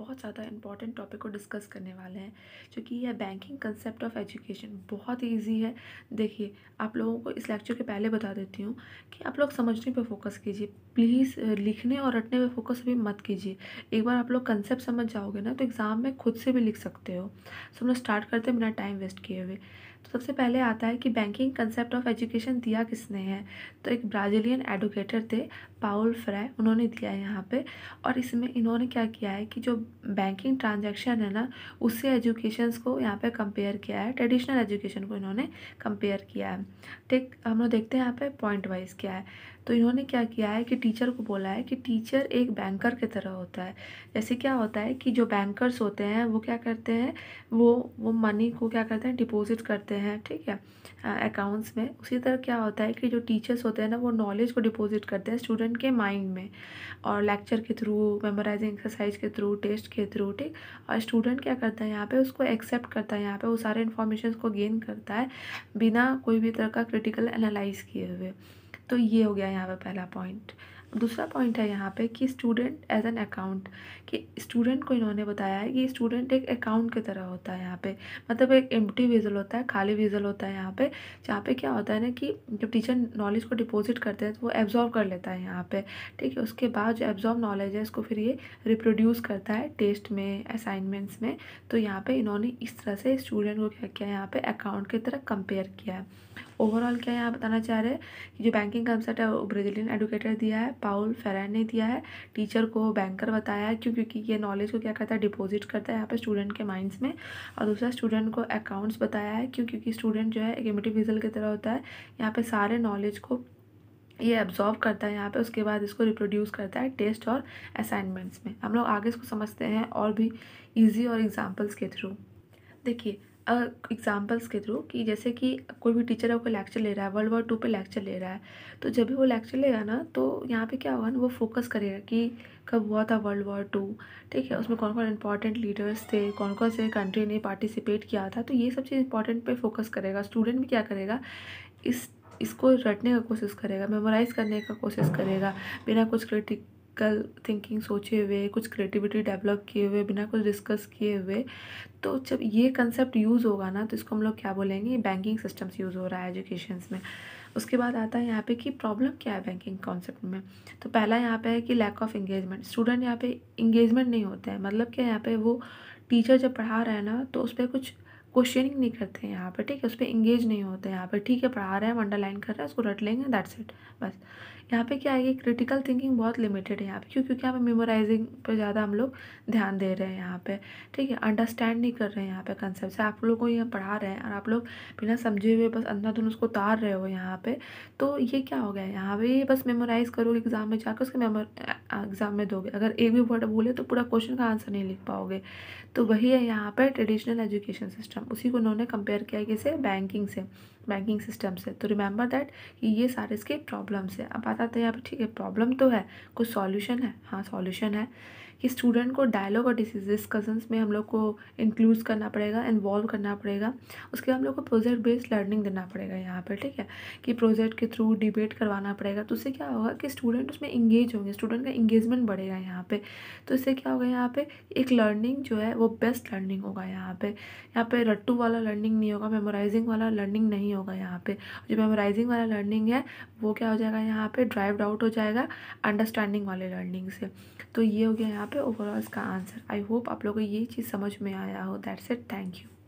बहुत ज़्यादा important topic को डिस्कस करने वाले हैं क्योंकि यह बैंकिंग कंसेप्ट ऑफ एजुकेशन बहुत ईजी है देखिए आप लोगों को इस लेक्चर के पहले बता देती हूँ कि आप लोग समझने पर फोकस कीजिए प्लीज़ लिखने और रटने पर फोकस भी मत कीजिए एक बार आप लोग कंसेप्ट समझ जाओगे ना तो एग्ज़ाम में खुद से भी लिख सकते हो सो हम लोग स्टार्ट करते हैं बिना टाइम वेस्ट किए हुए तो सबसे पहले आता है कि बैंकिंग कंसेप्ट ऑफ एजुकेशन दिया किसने है तो एक ब्राज़ीलियन एडुकेटर थे पाउल फ्राय उन्होंने दिया है यहाँ पे और इसमें इन्होंने क्या किया है कि जो बैंकिंग ट्रांजेक्शन है ना उससे एजुकेशन को यहाँ पे कंपेयर किया है ट्रेडिशनल एजुकेशन को इन्होंने कंपेयर किया है ठीक हम लोग देखते हैं यहाँ पर पॉइंट वाइज क्या है तो इन्होंने क्या किया है कि टीचर को बोला है कि टीचर एक बैंकर की तरह होता है जैसे क्या होता है कि जो बैंकर्स होते हैं वो क्या करते हैं वो वो मनी को क्या करते हैं डिपॉजिट करते हैं ठीक है अकाउंट्स में उसी तरह क्या होता है कि जो टीचर्स होते हैं ना वो नॉलेज को डिपॉजिट करते हैं स्टूडेंट के माइंड में और लेक्चर के थ्रू मेमोराइजिंग एक्सरसाइज के थ्रू टेस्ट के थ्रू ठीक और स्टूडेंट क्या करता है यहाँ पे उसको एक्सेप्ट करता है यहाँ पे वो सारे इन्फॉर्मेशन को गेन करता है बिना कोई भी तरह का क्रिटिकल एनालाइज किए हुए तो ये हो गया यहाँ पर पहला पॉइंट दूसरा पॉइंट है यहाँ पे कि स्टूडेंट एज एन अकाउंट कि स्टूडेंट को इन्होंने बताया है कि स्टूडेंट एक अकाउंट की तरह होता है यहाँ पे मतलब एक एम्प्टी वीजल होता है खाली वीजल होता है यहाँ पे जहाँ पे क्या होता है ना कि जब टीचर नॉलेज को डिपॉजिट करते हैं तो वो एब्जॉर्व कर लेता है यहाँ पे ठीक है उसके बाद जो एब्जॉर्व नॉलेज है इसको फिर ये रिप्रोड्यूस करता है टेस्ट में असाइनमेंट्स में तो यहाँ पर इन्होंने इस तरह से स्टूडेंट को क्या किया यहाँ पर अकाउंट की तरह कंपेयर किया है ओवरऑल क्या यहाँ बताना चाह रहे हैं कि जो बैंकिंग कंसर्ट है वो ब्रेजिलियन एडुकेटर दिया है पाउल फेरर ने दिया है टीचर को बैंकर बताया है क्यों क्योंकि ये नॉलेज को क्या करता है डिपॉजिट करता है यहाँ पे स्टूडेंट के माइंड्स में और दूसरा स्टूडेंट को अकाउंट्स बताया है क्यों क्योंकि स्टूडेंट जो है एक इमिटिव विजल की तरह होता है यहाँ पर सारे नॉलेज को ये एब्जॉर्व करता है यहाँ पे उसके बाद इसको रिप्रोड्यूस करता है टेस्ट और असाइनमेंट्स में हम लोग आगे इसको समझते हैं और भी ईजी और एग्जाम्पल्स के थ्रू देखिए एग्जाम्पल्स के थ्रू कि जैसे कि कोई भी टीचर आपको लेक्चर ले रहा है वर्ल्ड वॉर टू पे लेक्चर ले रहा है तो जब भी वो लेक्चर लेगा ना तो यहाँ पे क्या होगा ना वो फोकस करेगा कि कब हुआ था वर्ल्ड वॉर टू ठीक है उसमें कौन कौन इंपॉर्टेंट लीडर्स थे कौन कौन से कंट्री ने पार्टिसिपेट किया था तो ये सब चीज़ इंपॉर्टेंट पे फोकस करेगा स्टूडेंट भी क्या करेगा इस इसको रटने का कोशिश करेगा मेमोराइज़ करने का कोशिश करेगा बिना कुछ क्रिटिक क्रिटिकल थिंकिंग सोचे हुए कुछ क्रिएटिविटी डेवलप किए हुए बिना कुछ डिस्कस किए हुए तो जब ये कंसेप्ट यूज़ होगा ना तो इसको हम लोग क्या बोलेंगे बैंकिंग सिस्टम्स यूज़ हो रहा है एजुकेशन में उसके बाद आता है यहाँ पे कि प्रॉब्लम क्या है बैंकिंग कॉन्सेप्ट में तो पहला यहाँ पे है कि लैक ऑफ इंगेजमेंट स्टूडेंट यहाँ पे इंगेजमेंट नहीं होता है मतलब क्या यहाँ पे वो टीचर जब पढ़ा रहे हैं ना तो उस पर कुछ क्वेश्चनिंग नहीं करते हैं यहाँ पर ठीक है उस पर इंगेज नहीं होते हैं यहाँ पर ठीक है पढ़ा रहे हैं हम अंडरलाइन कर रहे हैं उसको रट लेंगे दैट्स इट बस यहाँ पे क्या है क्रिटिकल थिंकिंग बहुत लिमिटेड है यहाँ पे क्यों क्योंकि यहाँ पे मेमोराइजिंग पे ज़्यादा हम लोग ध्यान दे रहे हैं यहाँ पे ठीक है अंडरस्टैंड नहीं कर रहे हैं यहाँ पे कंसेप्ट आप लोगों को ये पढ़ा रहे हैं और आप लोग बिना समझे हुए बस अंधाधुन उसको उतार रहे हो यहाँ पे तो ये क्या हो गया है यहाँ पे ये बस मेमोराइज़ करोगे एग्ज़ाम में जाकर उसके मेमो एग्ज़ाम में दोगे अगर एक भी वर्ड बोले तो पूरा क्वेश्चन का आंसर नहीं लिख पाओगे तो वही है यहाँ पर ट्रेडिशनल एजुकेशन सिस्टम उसी को उन्होंने कंपेयर किया किसे बैंकिंग से बैंकिंग सिस्टम से तो रिमेंबर दैट कि ये सारे इसके प्रॉब्लम्स है अब बात हैं यहाँ ठीक है प्रॉब्लम तो है कुछ सॉल्यूशन है हाँ सॉल्यूशन है कि स्टूडेंट को डायलॉग और डिस्कशंस में हम लोग को इंक्लूड करना पड़ेगा इन्वॉल्व करना पड़ेगा उसके हम लोग को प्रोजेक्ट बेस्ड लर्निंग देना पड़ेगा यहाँ पर ठीक है कि प्रोजेक्ट के थ्रू डिबेट करवाना पड़ेगा तो उससे क्या होगा कि स्टूडेंट उसमें इंगेज होंगे स्टूडेंट का इंगेजमेंट बढ़ेगा यहाँ पर तो इससे क्या होगा यहाँ पर एक लर्निंग जो है वो बेस्ट लर्निंग होगा यहाँ पर यहाँ पर रट्टू वाला लर्निंग नहीं होगा मेमोराइजिंग वाला लर्निंग नहीं होगा होगा यहाँ पे जो मेमोराइजिंग वाला लर्निंग है वो क्या हो जाएगा यहाँ पे ड्राइव आउट हो जाएगा अंडरस्टैंडिंग वाले लर्निंग से तो ये हो गया यहाँ पे ओवरऑल इसका आंसर आई होप आप लोगों को ये चीज़ समझ में आया हो दैट्स इट थैंक यू